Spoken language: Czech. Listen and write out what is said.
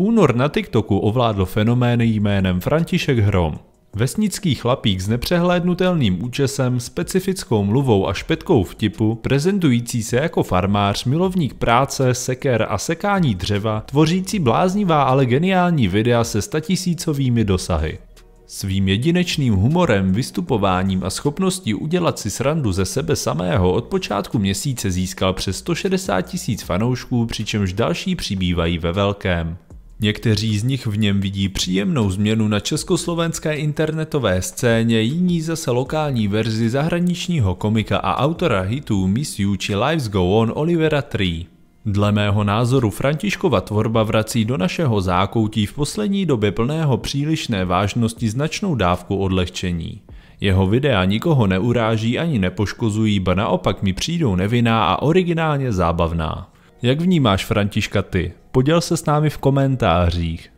Únor na TikToku ovládl fenomén jménem František Hrom. Vesnický chlapík s nepřehlédnutelným účesem, specifickou mluvou a špetkou vtipu, prezentující se jako farmář, milovník práce, seker a sekání dřeva, tvořící bláznivá ale geniální videa se statisícovými dosahy. Svým jedinečným humorem, vystupováním a schopností udělat si srandu ze sebe samého od počátku měsíce získal přes 160 tisíc fanoušků, přičemž další přibývají ve velkém. Někteří z nich v něm vidí příjemnou změnu na československé internetové scéně, jiní zase lokální verzi zahraničního komika a autora hitů Miss You či Lives Go On Olivera Tree. Dle mého názoru Františkova tvorba vrací do našeho zákoutí v poslední době plného přílišné vážnosti značnou dávku odlehčení. Jeho videa nikoho neuráží ani nepoškozují, ba naopak mi přijdou nevinná a originálně zábavná. Jak vnímáš Františka ty? Poděl se s námi v komentářích.